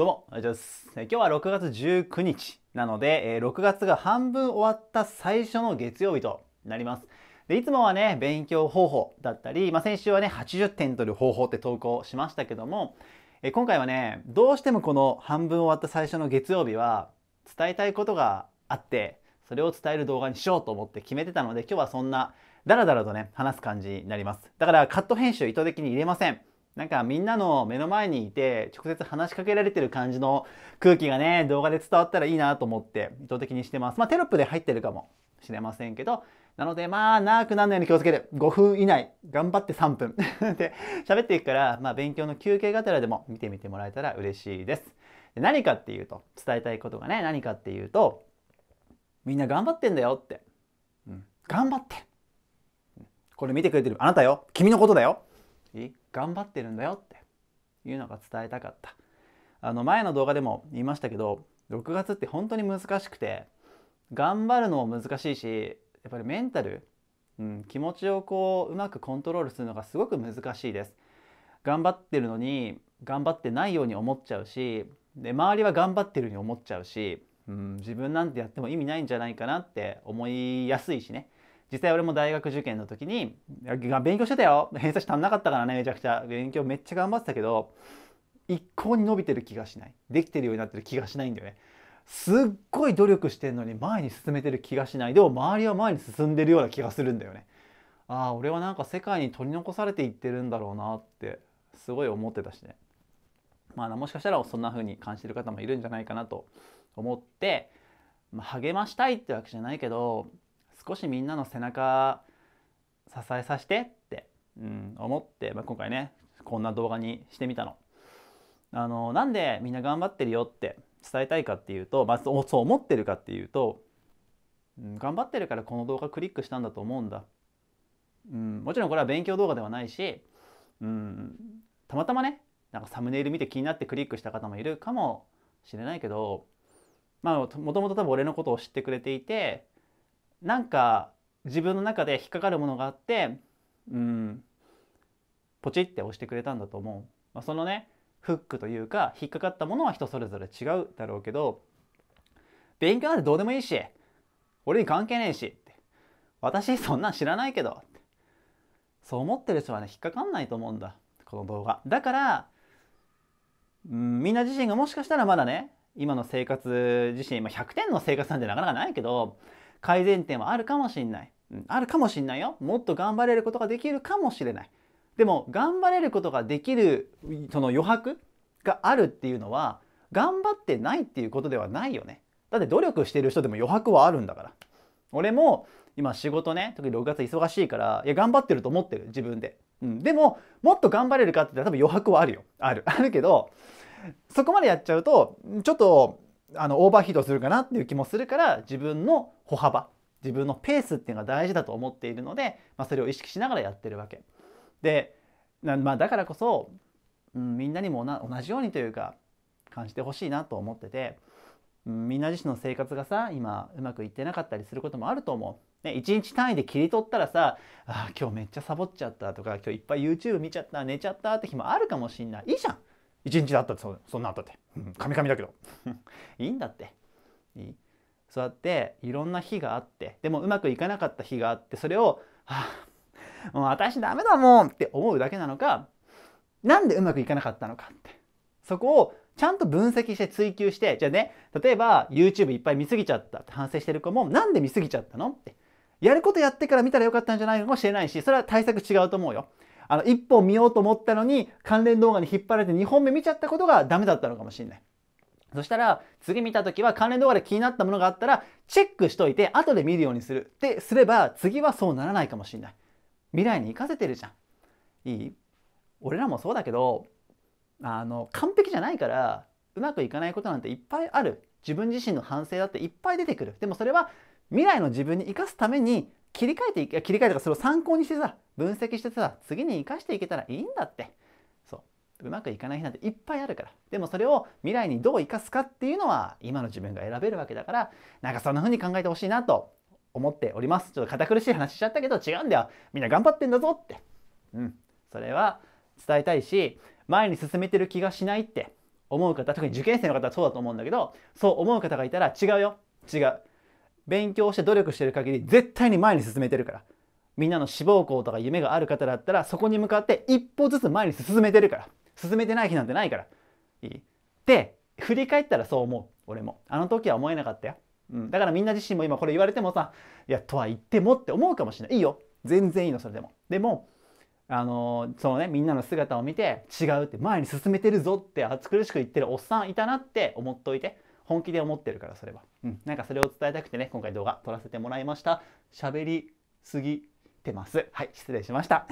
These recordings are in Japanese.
どうも、おはようございます。今日は6月19日なので、え6月が半分終わった最初の月曜日となります。でいつもはね、勉強方法だったり、まあ、先週はね、80点取る方法って投稿しましたけども、え今回はね、どうしてもこの半分終わった最初の月曜日は、伝えたいことがあって、それを伝える動画にしようと思って決めてたので、今日はそんなだらだらとね、話す感じになります。だからカット編集意図的に入れません。なんかみんなの目の前にいて直接話しかけられてる感じの空気がね動画で伝わったらいいなと思って意図的にしてますまあテロップで入ってるかもしれませんけどなのでまあ長くならないように気をつける5分以内頑張って3分 で喋っていくから、まあ、勉強の休憩がてらでも見てみてもらえたら嬉しいですで何かっていうと伝えたいことがね何かっていうとみんな頑張ってんだよって、うん、頑張ってこれ見てくれてるあなたよ君のことだよいい頑張ってるんだよっていうのが伝えたかったあの前の動画でも言いましたけど6月って本当に難しくて頑張るのも難しいしやっぱりメンタル、うん、気持ちをこううまくコントロールするのがすごく難しいです頑張ってるのに頑張ってないように思っちゃうしで周りは頑張ってるように思っちゃうし、うん、自分なんてやっても意味ないんじゃないかなって思いやすいしね実際俺も大学受験の時に勉強してたよ偏差値足んなかったからねめちゃくちゃ勉強めっちゃ頑張ってたけど一向に伸びてる気がしないできてるようになってる気がしないんだよねすっごい努力してんのに前に進めてる気がしないでも周りは前に進んでるような気がするんだよねああ俺はなんか世界に取り残されていってるんだろうなってすごい思ってたしねまあもしかしたらそんな風に感じてる方もいるんじゃないかなと思って、まあ、励ましたいってわけじゃないけど少しみんなの背中支えさせてって、うん、思って、まあ、今回ねこんな動画にしてみたの。あのなんでみんな頑張ってるよって伝えたいかっていうと、まあ、そう思ってるかっていうと、うん、頑張ってるからこの動画クリックしたんだと思うんだ。うん、もちろんこれは勉強動画ではないし、うん、たまたまねなんかサムネイル見て気になってクリックした方もいるかもしれないけどまあもともと多分俺のことを知ってくれていてなんか自分の中で引っかかるものがあってうんポチって押してくれたんだと思う、まあ、そのねフックというか引っかかったものは人それぞれ違うだろうけど勉強なんてどうでもいいし俺に関係ねえし私そんなん知らないけどそう思ってる人はね引っかかんないと思うんだこの動画だから、うん、みんな自身がもしかしたらまだね今の生活自身、まあ、100点の生活なんてなかなかないけど改善点はあるかもしんない、うん、あるかもしんないよもっと頑張れることができるかもしれないでも頑張れることができるその余白があるっていうのは頑張ってないっていうことではないよねだって努力してる人でも余白はあるんだから俺も今仕事ね特に6月忙しいからいや頑張ってると思ってる自分で、うん、でももっと頑張れるかって言ったら多分余白はあるよあるあるけどそこまでやっちゃうとちょっとあのオーバーヒートするかなっていう気もするから自分の歩幅自分のペースっていうのが大事だと思っているので、まあ、それを意識しながらやってるわけで、まあ、だからこそ、うん、みんなにも同じようにというか感じてほしいなと思ってて、うん、みんな自身の生活がさ今うまくいってなかったりすることもあると思う。ね、1日単位で切り取ったらさ「あ今日めっちゃサボっちゃった」とか「今日いっぱい YouTube 見ちゃった寝ちゃった」って日もあるかもしんないいいじゃん1日だったってそそんなあったって。カミカミだけど。いいんだって。いいそうやっていろんな日があってでもうまくいかなかった日があってそれを「はあもう私ダメだもん」って思うだけなのかなんでうまくいかなかったのかってそこをちゃんと分析して追求してじゃあね例えば YouTube いっぱい見すぎちゃったって反省してる子もなんで見すぎちゃったのってやることやってから見たらよかったんじゃないかもしれないしそれは対策違うと思うよ。あの、1本見ようと思ったのに、関連動画に引っ張られて2本目見ちゃったことがダメだったのかもしれない。そしたら、次見た時は関連動画で気になったものがあったら、チェックしといて、後で見るようにする。ってすれば、次はそうならないかもしれない。未来に生かせてるじゃん。いい俺らもそうだけど、あの、完璧じゃないから、うまくいかないことなんていっぱいある。自分自身の反省だっていっぱい出てくる。でもそれは未来の自分に生かすために切り替えてい切り替えとかそれを参考にしてさ分析してさ次に生かしていけたらいいんだってそううまくいかない日なんていっぱいあるからでもそれを未来にどう生かすかっていうのは今の自分が選べるわけだからなんかそんな風に考えてほしいなと思っておりますちょっと堅苦しい話しちゃったけど違うんだよみんな頑張ってんだぞってうんそれは伝えたいし前に進めてる気がしないって思う方特に受験生の方はそうだと思うんだけどそう思う方がいたら違うよ違う勉強して努力してる限り絶対に前に進めてるからみんなの志望校とか夢がある方だったらそこに向かって一歩ずつ前に進めてるから進めてない日なんてないからいいで振り返ったらそう思う俺もあの時は思えなかったよ、うん、だからみんな自身も今これ言われてもさいやとは言ってもって思うかもしれないいいよ全然いいのそれでもでもあのー、そのねみんなの姿を見て違うって前に進めてるぞって暑苦しく言ってるおっさんいたなって思っといて。本気で思ってるからそれは、うん、なんかそれを伝えたくてね今回動画撮らせてもらいました喋りすぎてます。はい、失礼しました。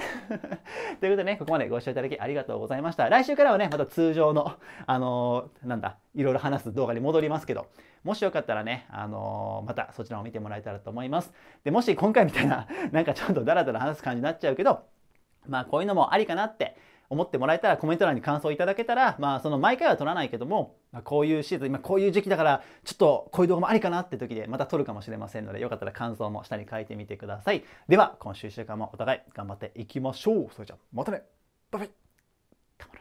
ということでね、ここまでご視聴いただきありがとうございました。来週からはね、また通常の、あのー、なんだ、いろいろ話す動画に戻りますけど、もしよかったらね、あのー、またそちらを見てもらえたらと思います。で、もし今回みたいな、なんかちょっとダラダラ話す感じになっちゃうけど、まあこういうのもありかなって思ってもらえたらコメント欄に感想いただけたら、まあ、その毎回は撮らないけども、まあ、こういうシーズン今こういう時期だからちょっとこういう動画もありかなって時でまた撮るかもしれませんのでよかったら感想も下に書いてみてくださいでは今週1週間もお互い頑張っていきましょうそれじゃあまたねバイバイ